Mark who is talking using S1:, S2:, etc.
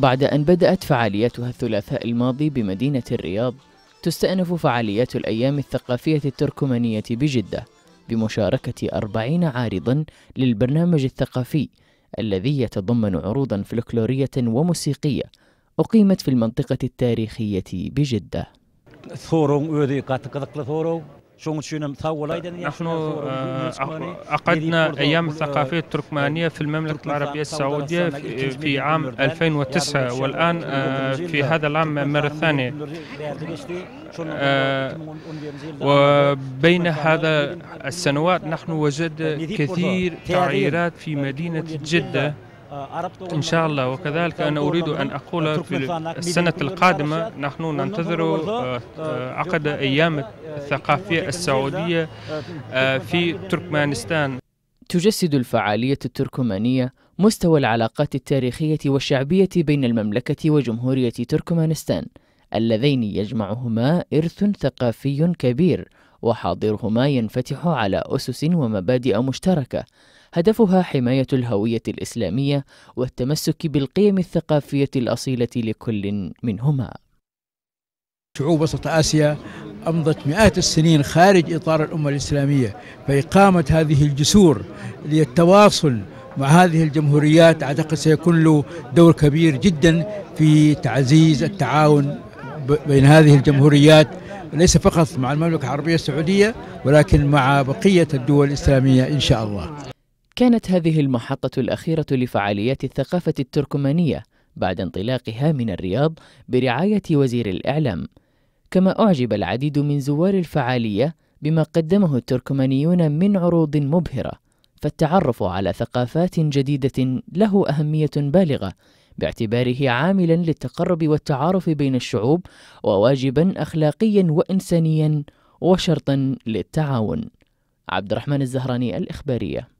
S1: بعد أن بدأت فعاليتها الثلاثاء الماضي بمدينة الرياض تستأنف فعاليات الأيام الثقافية التركمانية بجدة بمشاركة أربعين عارضا للبرنامج الثقافي الذي يتضمن عروضا فلكلورية وموسيقية أقيمت في المنطقة التاريخية بجدة
S2: نحن عقدنا آه، أيام آه، الثقافية التركمانية في المملكة العربية السعودية في عام 2009 والآن آه، في هذا العام مرة ثانية وبين هذا السنوات نحن وجد كثير تعييرات في مدينة جدة إن شاء الله وكذلك أنا أريد أن أقول في السنة القادمة نحن ننتظر آه، آه، عقد أيام آه، الثقافية السعودية
S1: في تركمانستان تجسد الفعالية التركمانية مستوى العلاقات التاريخية والشعبية بين المملكة وجمهورية تركمانستان اللذين يجمعهما إرث ثقافي كبير وحاضرهما ينفتح على أسس ومبادئ مشتركة هدفها حماية الهوية الإسلامية والتمسك بالقيم الثقافية الأصيلة لكل منهما.
S3: شعوب وسط آسيا أمضت مئات السنين خارج إطار الأمة الإسلامية فإقامة هذه الجسور للتواصل مع هذه الجمهوريات أعتقد سيكون له دور كبير جدا في تعزيز التعاون بين هذه الجمهوريات ليس فقط مع المملكة العربية السعودية ولكن مع بقية الدول الإسلامية إن شاء الله كانت هذه المحطة الأخيرة
S1: لفعاليات الثقافة التركمانية بعد انطلاقها من الرياض برعاية وزير الإعلام كما أعجب العديد من زوار الفعالية بما قدمه التركمانيون من عروض مبهرة فالتعرف على ثقافات جديدة له أهمية بالغة باعتباره عاملا للتقرب والتعارف بين الشعوب وواجبا اخلاقيا وانسانيا وشرطا للتعاون عبد الرحمن الزهراني الاخباريه